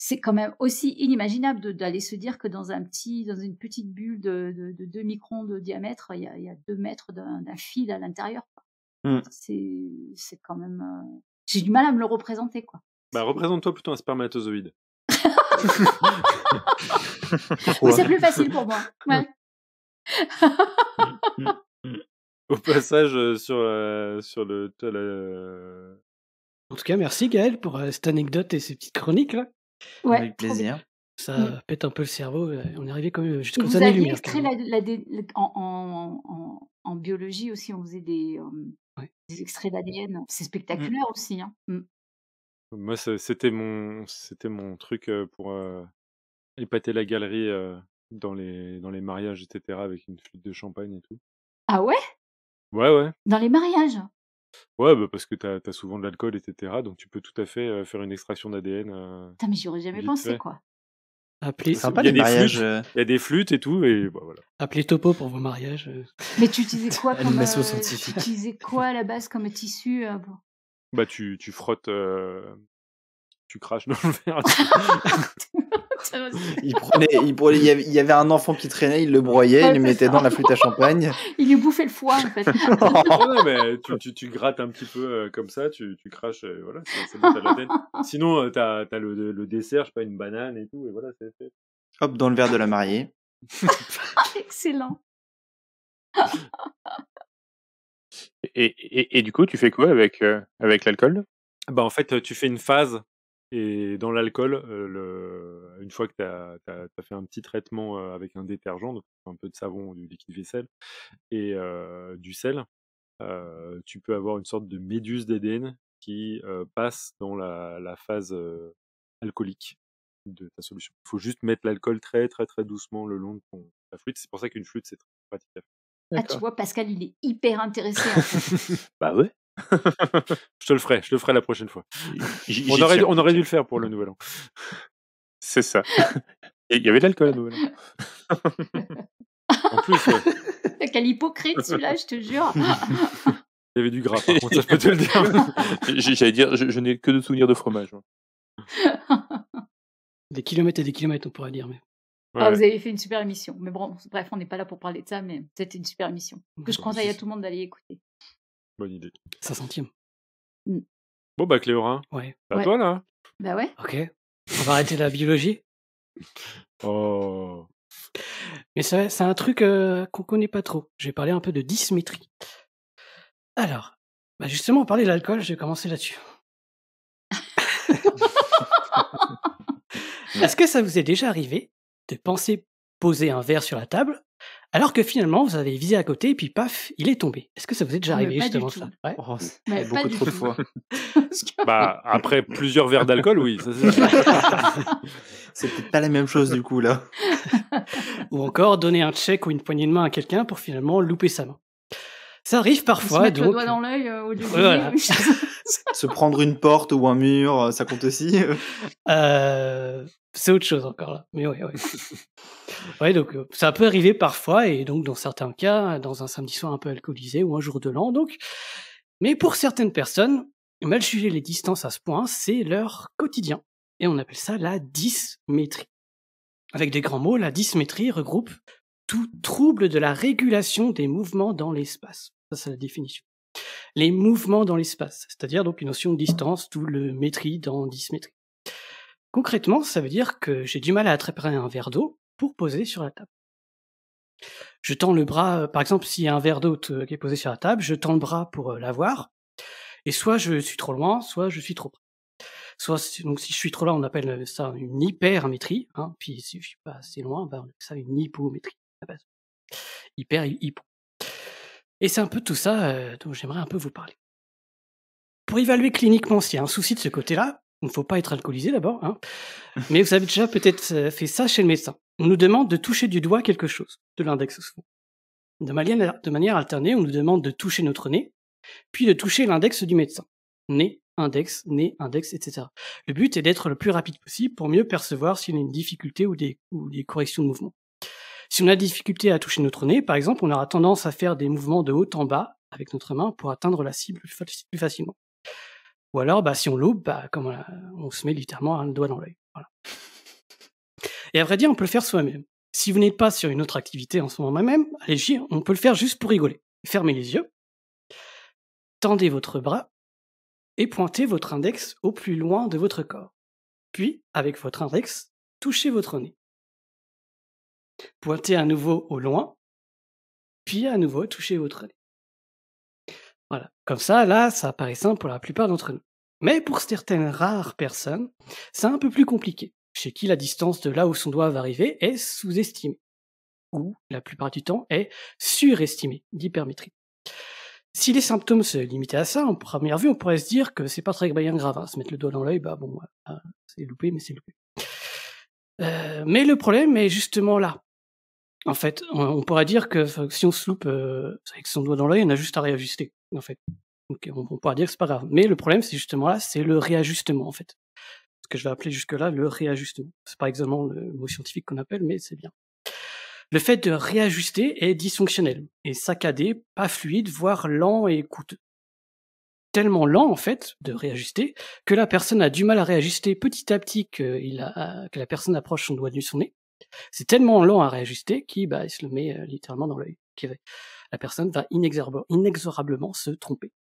c'est quand même aussi inimaginable d'aller se dire que dans un petit, dans une petite bulle de, de, 2 microns de diamètre, il y a, il 2 mètres d'un fil à l'intérieur. Mm. C'est quand même. Euh, j'ai du mal à me le représenter, quoi. Bah, représente-toi plutôt un spermatozoïde. (laughs) c'est plus facile pour moi. Mm. Mm, Au passage, euh, sur, euh, sur le. En tout cas, merci Gaël pour cette anecdote et ces petites chroniques là. Ouais, Avec plaisir. Ça mmh. pète un peu le cerveau. Euh, on est arrivé quand même jusqu'aux années aviez en, en, en, biologie aussi, on faisait des, des extraits d'ADN. C'est mmh. spectaculaire aussi. Hein. Mmh. Moi, c'était mon, c'était mon truc pour épater la galerie dans les dans les mariages, etc. Avec une flûte de champagne et tout. Ah ouais. Ouais, ouais. Dans les mariages. Ouais, bah, parce que t'as as souvent de l'alcool, etc. Donc tu peux tout à fait faire une extraction d'ADN. Putain, mais j'y aurais jamais pensé, quoi. Appeler. Ah, bah, sympa Il y a des flûtes. Il y a des flûtes et tout, et bah, voilà. appelez Topo pour vos mariages. Mais tu utilisais (laughs) quoi comme. tu utilisais quoi à la base comme tissu Bah tu, tu frottes, tu craches dans le verre. (laughs) Ah, (laughs) il, prenait, il, il, y avait, un enfant qui traînait, il le broyait, il le mettait dans la flûte à champagne. (laughs) il lui bouffait le foie, en fait. (laughs) tu, grattes un petit peu euh, comme ça, tu, craches, voilà, Sinon, t'as le, dessert, je sais pas, une banane et tout, et voilà, Hop, dans le verre de la mariée. Excellent. Et, du coup, tu fais quoi avec, euh, avec l'alcool bah, En fait, tu fais une phase et dans l'alcool, une fois que tu as, fait un petit traitement avec un détergent, un peu de savon, du liquide vaisselle et du sel, tu peux avoir une sorte de méduse d'Éden qui passe dans la, phase alcoolique de ta solution. Il faut juste mettre l'alcool très très très doucement le long de ta flûte. C'est pour ça qu'une flûte, c'est très pratique Ah, tu vois, Pascal, il est hyper intéressé. (laughs) bah ouais. (laughs) je te le ferai, je le ferai la prochaine fois. On aurait, dû le faire pour le nouvel an. C'est ça. (laughs) Il y avait de l'alcool à nouvel (laughs) Quel hypocrite celui-là, je te jure. Il y avait du gras, je peux te le dire. J'allais dire, je, n'ai que de souvenirs de fromage. Des kilomètres et des kilomètres, on pourrait dire. Mais... Ah, vous avez fait une super émission. Mais bon, bref, on n'est pas là pour parler de ça, mais c'était une super émission que je conseille à tout le monde d'aller écouter. Bonne idée. 5 centimes. Mmh. Bon, bah, Cléorin. Ouais. À toi, là. Bah ouais. Ok. On va arrêter la biologie. (laughs) Oh. Mais c'est un truc euh, qu'on connaît pas trop. Je vais parler un peu de dysmétrie. Alors, bah, justement, on parlait de l'alcool, je vais commencer là-dessus. (laughs) Est-ce que ça vous est déjà arrivé de penser poser un verre sur la table alors que finalement, vous avez visé à côté et puis paf, il est tombé. Est-ce que ça vous est déjà arrivé justement ça ouais. Oh, beaucoup trop de fois. (laughs) bah, après plusieurs verres d'alcool, oui. C'est (laughs) peut pas la même chose du coup là. (laughs) ou encore donner un chèque ou une poignée de main à quelqu'un pour finalement louper sa main. Ça arrive parfois. Se donc... le doigt dans l'œil euh, au début. (laughs) Se prendre une porte ou un mur, euh, ça compte aussi (laughs) euh, C'est autre chose encore là. Mais oui. (laughs) ouais, donc euh, ça peut arriver parfois, et donc dans certains cas, dans un samedi soir un peu alcoolisé ou un jour de l'an. Donc. Mais pour certaines personnes, mal juger les distances à ce point, c'est leur quotidien. Et on appelle ça la dysmétrie. Avec des grands mots, la dysmétrie regroupe tout trouble de la régulation des mouvements dans l'espace. Ça, c'est la définition les mouvements dans l'espace, c'est-à-dire donc une notion de distance, tout le métrie dans dysmétrie. Concrètement, ça veut dire que j'ai du mal à attraper un verre d'eau pour poser sur la table. Je tends le bras, euh, par exemple, s'il y a un verre d'eau qui est posé sur la table, je tends le bras pour euh, l'avoir, et soit je suis trop loin, soit je suis trop près. Soit, donc si je suis trop loin, on appelle euh, ça une hypermétrie, hein, puis si je suis pas assez loin, ben, on appelle ça une hypométrie. Hyper, hypo. Et c'est un peu tout ça euh, dont j'aimerais un peu vous parler. Pour évaluer cliniquement s'il y a un souci de ce côté-là, il ne faut pas être alcoolisé d'abord, hein. (laughs) mais vous avez déjà peut-être euh, fait ça chez le médecin. On nous demande de toucher du doigt quelque chose, de l'index au De manière, de manière alternée, on nous demande de toucher notre nez, puis de toucher l'index du médecin. Nez, index, nez, index, etc. Le but est d'être le plus rapide possible pour mieux percevoir s'il y a une difficulté ou des corrections de mouvement. Si on a difficulté à toucher notre nez, par exemple, on aura tendance à faire des mouvements de haut en bas avec notre main pour atteindre la cible plus facilement. Ou alors, bah, si on loupe, bah, comme on, se met littéralement un doigt dans l'œil. Et à vrai dire, on peut le faire soi-même. Si vous n'êtes pas sur une autre activité en ce moment même, allez-y, on peut le faire juste pour rigoler. Fermez les yeux, tendez votre bras et pointez votre index au plus loin de votre corps. Puis, avec votre index, touchez votre nez pointer à nouveau au loin, puis à nouveau toucher votre nez. Voilà, comme ça, là, ça paraît simple pour la plupart d'entre nous. Mais pour certaines rares personnes, c'est un peu plus compliqué, chez qui la distance de là où son doigt va arriver est sous-estimée, ou la plupart du temps est surestimée, d'hypermétrie. Si les symptômes se limitaient à ça, en première vue, on pourrait se dire que c'est pas très bien grave. Hein, se mettre le doigt dans l'œil, bah bon, ah, c'est loupé, mais c'est loupé. Euh, mais le problème est justement là en fait, on, pourrait dire que si on se loupe euh, avec son doigt dans l'œil, on a juste à réajuster, en fait. Donc on, pourrait pourra dire que c'est pas grave. Mais le problème, c'est justement là, c'est le réajustement, en fait. Ce que je vais appeler jusque-là le réajustement. C'est pas exactement le mot scientifique qu'on appelle, mais c'est bien. Le fait de réajuster est dysfonctionnel, et saccadé, pas fluide, voire lent et coûteux. Tellement lent, en fait, de réajuster, que la personne a du mal à réajuster petit à petit que, que la personne approche son doigt de son nez, c'est tellement lent à réajuster qu'il bah, se le met euh, littéralement dans l'œil. La personne va inexorablement se tromper.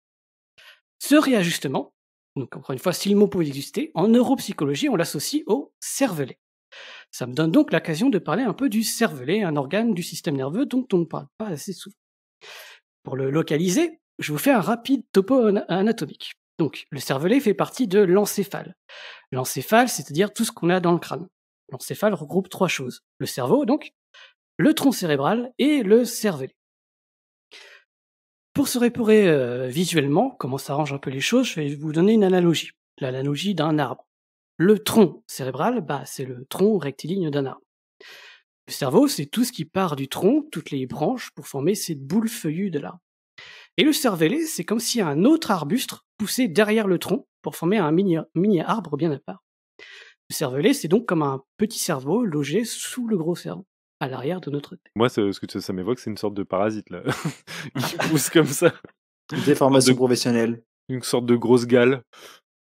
Ce réajustement, donc encore une fois, si le mot peut exister, en neuropsychologie, on l'associe au cervelet. Ça me donne donc l'occasion de parler un peu du cervelet, un organe du système nerveux dont on ne parle pas assez souvent. Pour le localiser, je vous fais un rapide topo anatomique. Donc, le cervelet fait partie de l'encéphale. L'encéphale, c'est-à-dire tout ce qu'on a dans le crâne. L'encéphale regroupe trois choses. Le cerveau, donc, le tronc cérébral et le cervelet. Pour se réparer euh, visuellement, comment ça un peu les choses, je vais vous donner une analogie. L'analogie d'un arbre. Le tronc cérébral, bah, c'est le tronc rectiligne d'un arbre. Le cerveau, c'est tout ce qui part du tronc, toutes les branches, pour former cette boule feuillue de l'arbre. Et le cervelet, c'est comme si un autre arbuste poussait derrière le tronc pour former un mini-arbre bien à part cervelet, c'est donc comme un petit cerveau logé sous le gros cerveau à l'arrière de notre tête. Moi, ce que ça m'évoque, c'est une sorte de parasite là, (laughs) Il pousse comme ça. Une déformation professionnelle. Une sorte de grosse gale.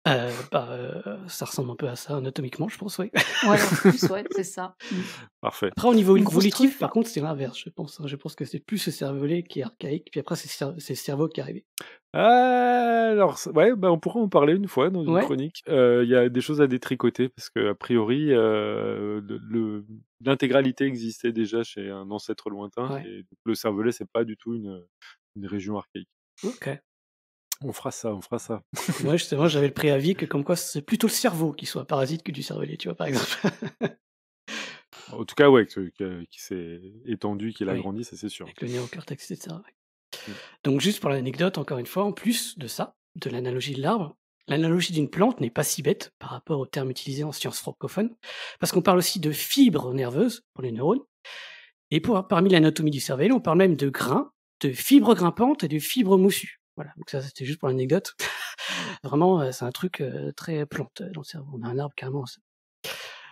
Euh, bah, euh, ça ressemble un peu à ça anatomiquement, je pense, oui. (laughs) c'est ça. Mmh. Parfait. Après, au niveau évolutif, par contre, c'est l'inverse, je pense. Hein. Je pense que c'est plus le cervelet qui est archaïque, puis après, c'est le cerveau qui est arrivé. alors, ouais, bah, on pourra en parler une fois dans une chronique. Euh, il y a des choses à détricoter, parce que, a priori, l'intégralité existait déjà chez un ancêtre lointain, et le cervelet, c'est pas du tout une, une région archaïque. Ok on fera ça, on fera ça. Moi, (laughs) justement, j'avais le préavis que comme quoi c'est plutôt le cerveau qui soit parasite que du cervelet, tu vois, par exemple. (laughs) en tout cas, ouais, qui, s'est étendu, qui a grandi, ça c'est sûr. le néocortex, etc. Mm. Donc, juste pour l'anecdote, encore une fois, en plus de ça, de l'analogie de l'arbre, L'analogie d'une plante n'est pas si bête par rapport au terme utilisé en sciences francophones, parce qu'on parle aussi de fibres nerveuses pour les neurones. Et pour, parmi l'anatomie du cervelet, on parle même de grains, de fibres grimpantes et de fibres moussues. Voilà, donc ça c'était juste pour l'anecdote. (laughs) Vraiment, euh, c'est un truc euh, très plante dans le cerveau. On a un arbre carrément.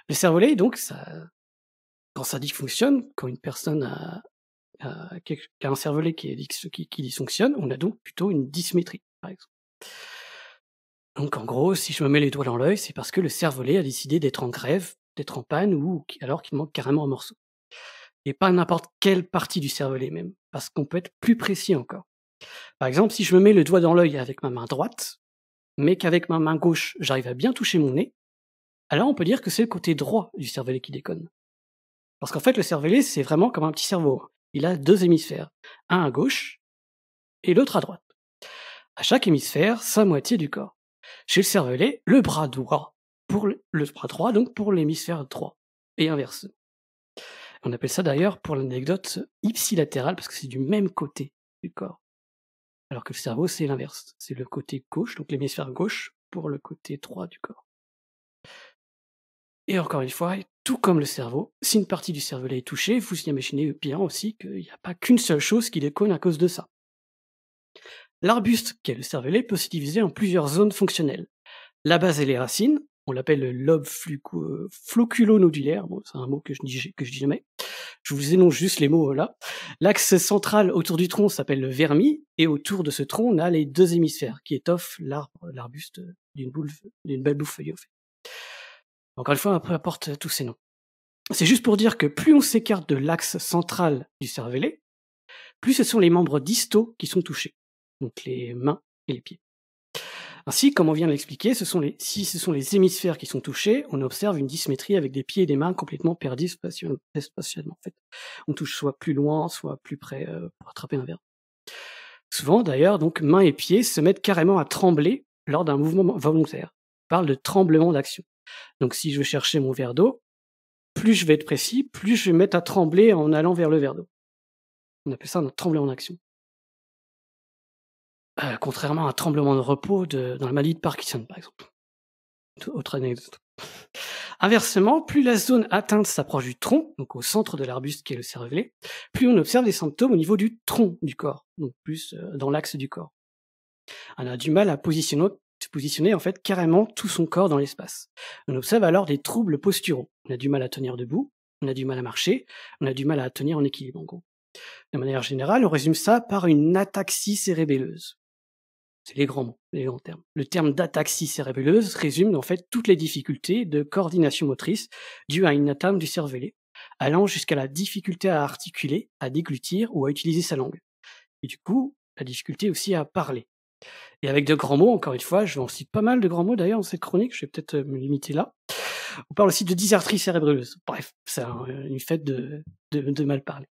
Le cervelet, donc, ça, quand ça fonctionne, quand une personne a, un cervelet qui, qui, qui dysfonctionne, on a donc plutôt une dysmétrie, par exemple. Donc en gros, si je me mets les doigts dans l'œil, c'est parce que le cervelet a décidé d'être en grève, d'être en panne, ou alors qu'il manque carrément un morceau. Et pas n'importe quelle partie du cervelet même, parce qu'on peut être plus précis encore. Par exemple, si je me mets le doigt dans l'œil avec ma main droite, mais qu'avec ma main gauche, j'arrive à bien toucher mon nez, alors on peut dire que c'est le côté droit du cervelet qui déconne. Parce qu'en fait, le cervelet, c'est vraiment comme un petit cerveau. Il a deux hémisphères, un à gauche et l'autre à droite. À chaque hémisphère, sa moitié du corps. Chez le cervelet, le bras droit pour le, bras droit, donc pour l'hémisphère droit, et inverse. On appelle ça d'ailleurs, pour l'anecdote, ipsilatéral, parce que c'est du même côté du corps. Alors que le cerveau, c'est l'inverse. C'est le côté gauche, donc l'hémisphère gauche, pour le côté droit du corps. Et encore une fois, tout comme le cerveau, si une partie du cervelet est touchée, vous imaginez bien aussi qu'il n'y a pas qu'une seule chose qui déconne à cause de ça. L'arbuste, qui est le cervelet, peut se diviser en plusieurs zones fonctionnelles. La base et les racines, on l'appelle euh, lobe euh, floculonodulaire. Bon, c'est un mot que je, dis, je dis jamais. Je vous énonce juste les mots euh, là. L'axe central autour du tronc s'appelle le vermi, et autour de ce tronc, on a les deux hémisphères qui étoffent l'arbre, l'arbuste d'une boule, d'une belle bouffe feuillée. Encore une fois, peu importe tous ces noms. C'est juste pour dire que plus on s'écarte de l'axe central du cervelet, plus ce sont les membres distaux qui sont touchés, donc les mains et les pieds. Ainsi, comme on vient de l'expliquer, les, si ce sont les hémisphères qui sont touchés, on observe une dysmétrie avec des pieds et des mains complètement perdus spatialement. En fait, on touche soit plus loin, soit plus près euh, pour attraper un verre. Souvent, d'ailleurs, donc mains et pieds se mettent carrément à trembler lors d'un mouvement volontaire. On parle de tremblement d'action. Donc, si je veux chercher mon verre d'eau, plus je vais être précis, plus je vais mettre à trembler en allant vers le verre d'eau. On appelle ça un tremblement d'action. Euh, contrairement à un tremblement de repos dans la maladie de Parkinson, par exemple. Autre anecdote. Inversement, plus la zone atteinte s'approche du tronc, donc au centre de l'arbuste qui est le cervelet, plus on observe des symptômes au niveau du tronc du corps, donc plus euh, dans l'axe du corps. On a du mal à positionner, positionner en fait carrément tout son corps dans l'espace. On observe alors des troubles posturaux. On a du mal à tenir debout, on a du mal à marcher, on a du mal à tenir en équilibre en gros. De manière générale, on résume ça par une ataxie cérébelleuse. C'est les grands mots, les grands termes. Le terme d'ataxie cérébuleuse résume en fait toutes les difficultés de coordination motrice dues à une atteinte du cervelet, allant jusqu'à la difficulté à articuler, à déglutir ou à utiliser sa langue. Et du coup, la difficulté aussi à parler. Et avec de grands mots, encore une fois, je vais en citer pas mal de grands mots d'ailleurs dans cette chronique, je vais peut-être euh, me limiter là. On parle aussi de dysarthrie cérébraleuse. Bref, c'est une fête de mal parler.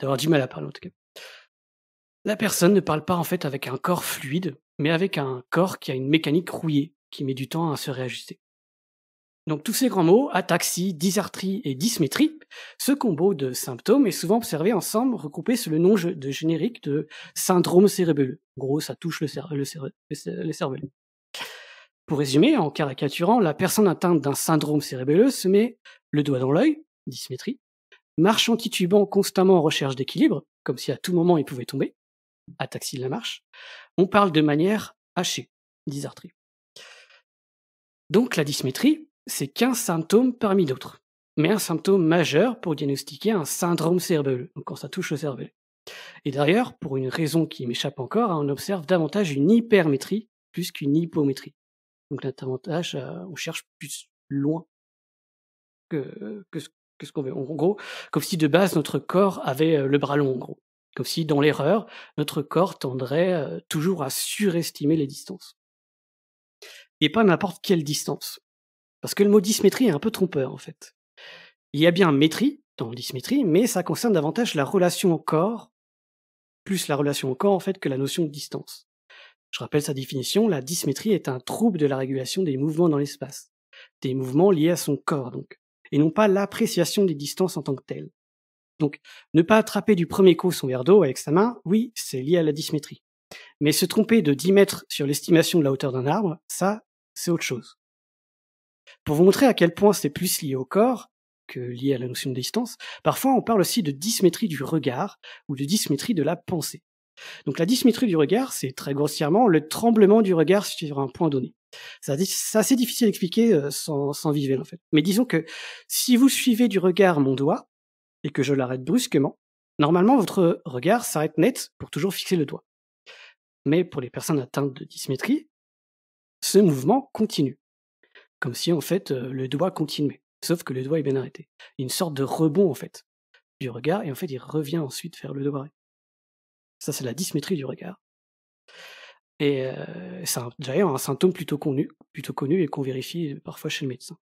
D'avoir du mal à parler en tout cas. La personne ne parle pas en fait avec un corps fluide, mais avec un corps qui a une mécanique rouillée, qui met du temps à se réajuster. Donc tous ces grands mots, ataxie, dysarthrie et dysmétrie, ce combo de symptômes est souvent observé ensemble, regroupé sous le nom de générique de syndrome cérébelleux. En gros, ça touche le, cerveau. Pour résumer, en caricaturant, la personne atteinte d'un syndrome cérébelleux se met le doigt dans l'œil, dysmétrie, marche en titubant constamment en recherche d'équilibre, comme si à tout moment il pouvait tomber, à Taxi de la Marche, on parle de manière hachée, dit Donc la dysmétrie, c'est qu'un symptôme parmi d'autres, mais un symptôme majeur pour diagnostiquer un syndrome cérébelleux, quand ça touche au cerveau. Et d'ailleurs, pour une raison qui m'échappe encore, hein, on observe davantage une hypermétrie plus qu'une hypométrie. Donc davantage, euh, on cherche plus loin que, que ce qu'on veut. En gros, comme si de base notre corps avait euh, le bras long, en gros comme si dans l'erreur, notre corps tendrait euh, toujours à surestimer les distances. Et pas n'importe quelle distance. Parce que le mot dysmétrie est un peu trompeur, en fait. Il y a bien métrie dans dysmétrie, mais ça concerne davantage la relation au corps, plus la relation au corps, en fait, que la notion de distance. Je rappelle sa définition, la dysmétrie est un trouble de la régulation des mouvements dans l'espace, des mouvements liés à son corps donc, et non pas l'appréciation des distances en tant que telles. Donc, ne pas attraper du premier coup son verre d'eau avec sa main, oui, c'est lié à la dysmétrie. Mais se tromper de 10 mètres sur l'estimation de la hauteur d'un arbre, ça, c'est autre chose. Pour vous montrer à quel point c'est plus lié au corps que lié à la notion de distance, parfois on parle aussi de dysmétrie du regard ou de dysmétrie de la pensée. Donc la dysmétrie du regard, c'est très grossièrement le tremblement du regard sur un point donné. C'est assez difficile à expliquer euh, sans, vivre, en fait. Mais disons que si vous suivez du regard mon doigt, et que je l'arrête brusquement, normalement votre regard s'arrête net pour toujours fixer le doigt. Mais pour les personnes atteintes de dysmétrie, ce mouvement continue. Comme si en fait euh, le doigt continuait, sauf que le doigt est bien arrêté. Une sorte de rebond en fait du regard et en fait il revient ensuite vers le doigt Ça c'est la dysmétrie du regard. Et euh, c'est d'ailleurs un symptôme plutôt connu, plutôt connu et qu'on vérifie euh, parfois chez le médecin.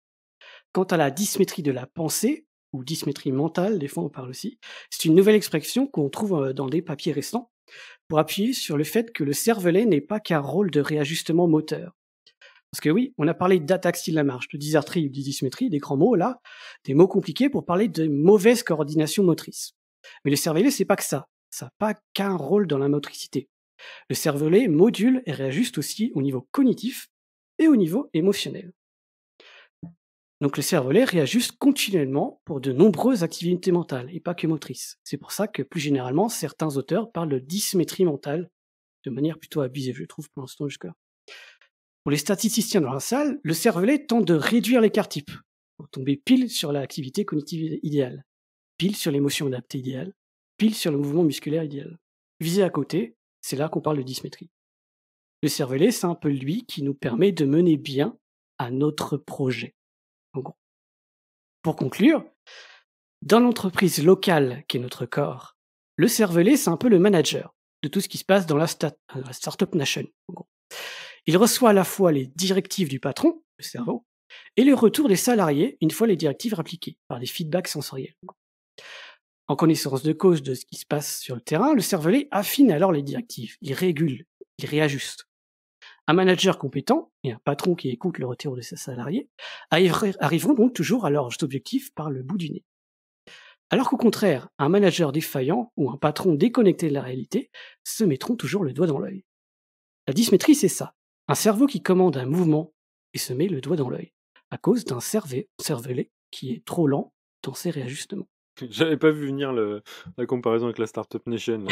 Quant à la dysmétrie de la pensée, ou dysmétrie mentale, des fois on parle aussi, c'est une nouvelle expression qu'on trouve euh, dans des papiers récents pour appuyer sur le fait que le cervelet n'est pas qu'un rôle de réajustement moteur. Parce que oui, on a parlé d'ataxie de la marche, de dysarthrie ou de dysmétrie, des grands mots là, des mots compliqués pour parler de mauvaise coordination motrice. Mais le cervelet, c'est pas que ça. Ça n'a pas qu'un rôle dans la motricité. Le cervelet module et réajuste aussi au niveau cognitif et au niveau émotionnel. Donc le cervelet réajuste continuellement pour de nombreuses activités mentales et pas que motrices. C'est pour ça que plus généralement, certains auteurs parlent de dysmétrie mentale de manière plutôt abusive, je trouve, pour l'instant jusqu'à Pour les statisticiens dans la salle, le cervelet tente de réduire l'écart type pour tomber pile sur l'activité cognitive idéale, pile sur l'émotion adaptée idéale, pile sur le mouvement musculaire idéal. Visé à côté, c'est là qu'on parle de dysmétrie. Le cervelet, c'est un peu lui qui nous permet de mener bien à notre projet. Pour conclure, dans l'entreprise locale qui est notre corps, le cervelet, c'est un peu le manager de tout ce qui se passe dans la, euh, Startup Nation. Il reçoit à la fois les directives du patron, le cerveau, et le retour des salariés une fois les directives appliquées par des feedbacks sensoriels. En connaissance de cause de ce qui se passe sur le terrain, le cervelet affine alors les directives, il régule, il réajuste. Un manager compétent et un patron qui écoute le retour de ses salariés arriveront donc toujours à leur objectif par le bout du nez. Alors qu'au contraire, un manager défaillant ou un patron déconnecté de la réalité se mettront toujours le doigt dans l'œil. La dysmétrie, c'est ça. Un cerveau qui commande un mouvement et se met le doigt dans l'œil, à cause d'un cervelet qui est trop lent dans ses réajustements. (laughs) J'avais pas vu venir le, la comparaison avec la Startup Nation.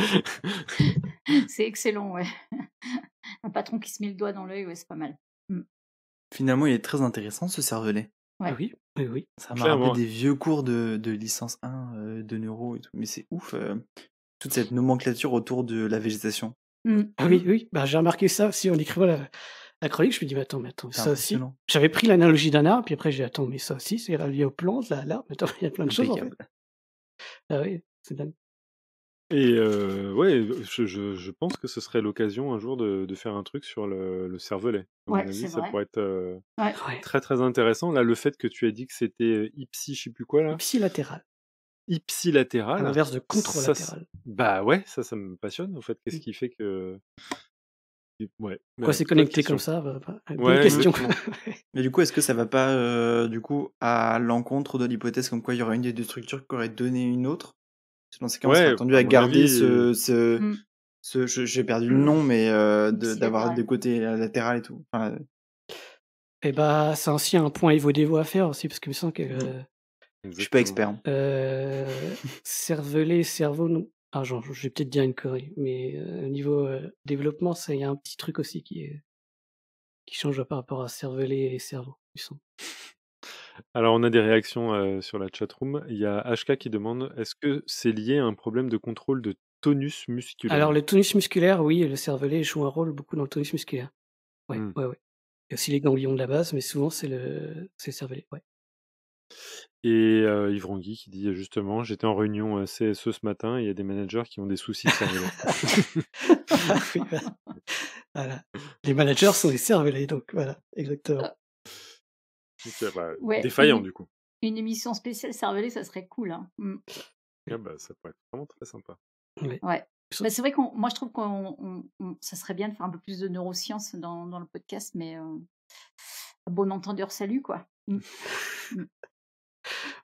(laughs) (laughs) c'est excellent, ouais. Un patron qui se met le doigt dans l'œil, ouais, c'est pas mal. Mmh. Finalement, il est très intéressant ce cervelet. Ah oui, oui, eh oui. Ça m'a rappelé des vieux cours de, de licence 1 euh, de neuro et tout. Mais c'est ouf, euh, toute cette nomenclature autour de la végétation. Mmh. Ah oui, oui, bah, j'ai remarqué ça si on écrivant la, la je me dis, mais attends, mais attends, ça aussi. J'avais pris l'analogie d'un arbre, puis après, j'ai dit, attends, mais ça aussi, c'est relié aux plan là, l'arbre, attends, il y a plein de choses. En fait. Ah oui, c'est dingue. Et euh, ouais, je, je, pense que ce serait l'occasion un jour de, de, faire un truc sur le, le cervelet. ouais, avis, ça pourrait être euh, très très intéressant. Là, le fait que tu as dit que c'était euh, ipsi, je sais plus quoi là. Ipsilatéral. Ipsilatéral. L'inverse de controlatéral. bah ouais, ça, ça me passionne en fait. Qu'est-ce mm. qui fait que Ouais. c'est connecté comme ça bah, bah, question. (laughs) mais du coup, est-ce que ça va pas euh, du coup à l'encontre de l'hypothèse comme quoi il y aurait une des deux structures qui aurait donné une autre c'est ces cas, on tendu à garder euh, ce, mmh. j'ai perdu le mmh. nom, mais euh, mmh, d'avoir des côtés latérales et tout. et eh bah, c'est aussi un point évo à faire aussi, parce que je me sens que. je suis pas expert. Hein. Cerveler, cervelet, cerveau, non ah, je vais peut-être dire une Corée, mais au niveau développement, il y a un petit truc aussi qui qui change par rapport à cervelet et cerveau, il (laughs) Alors, on a des réactions sur la chatroom. Il y a HK qui demande est-ce que c'est lié à un problème de contrôle de tonus musculaire Alors, le tonus musculaire, oui, le cervelet joue un rôle beaucoup dans le tonus musculaire. Ouais, mmh. ouais, ouais. Il y a aussi les ganglions de la base, mais souvent, c'est le, le cervelet. Ouais. Et euh, Yves qui dit justement J'étais en réunion euh, CSE ce matin et il y a des managers qui ont des soucis de (laughs) voilà. Les managers sont des cervelets, donc voilà, exactement. Ah. Euh, bah, défaillant du coup. Une émission spéciale cervelet, ça serait cool. Hein. Mmh. Bah, ça pourrait être vraiment très sympa. Ouais. Bah, c'est vrai que moi je trouve que ça serait bien de faire un peu plus de neurosciences dans, dans le podcast, mais euh, bon entendeur salut quoi. Mmh. Mmh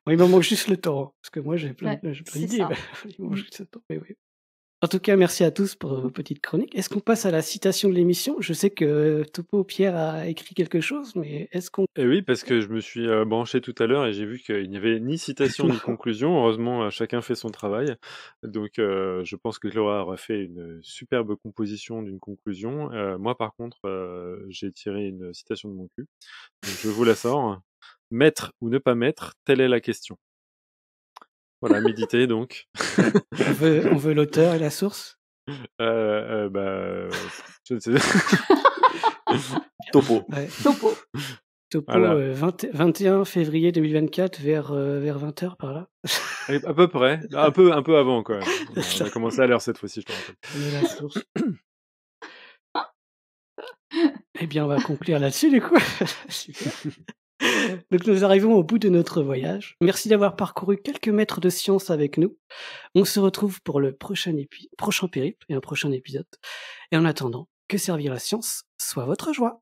il m'en manque juste le temps hein, parce que moi j'ai plein, ouais, d'idées. (laughs) Mmh. En tout cas, merci à tous pour vos petites chroniques. Est-ce qu'on passe à la citation de l'émission Je sais que euh, Topo Pierre a écrit quelque chose, mais est-ce qu'on... Eh oui, parce que je me suis euh, branché tout à l'heure et j'ai vu qu'il n'y avait ni citation ni (laughs) conclusion. Heureusement, euh, chacun fait son travail. Donc, je pense que Laura aura fait une superbe composition d'une conclusion. moi, par contre, j'ai tiré une citation de mon cul. je vous la sors. Mettre ou ne pas mettre, telle est la question. Voilà, (laughs) méditer donc. on veut, l'auteur et la source euh, euh, bah, (laughs) Topo. Topo. Topo, 20, 21 février 2024, vers, euh, vers 20h par là. à peu près. Un peu, un peu avant, quoi. (laughs) On a commencé à l'heure cette fois-ci, je pense. Et eh bien, on va conclure là-dessus, du coup. (laughs) Donc nous arrivons au bout de notre voyage. Merci d'avoir parcouru quelques mètres de science avec nous. On se retrouve pour le prochain, prochain périple et un prochain épisode. Et en attendant, que servir la science soit votre joie.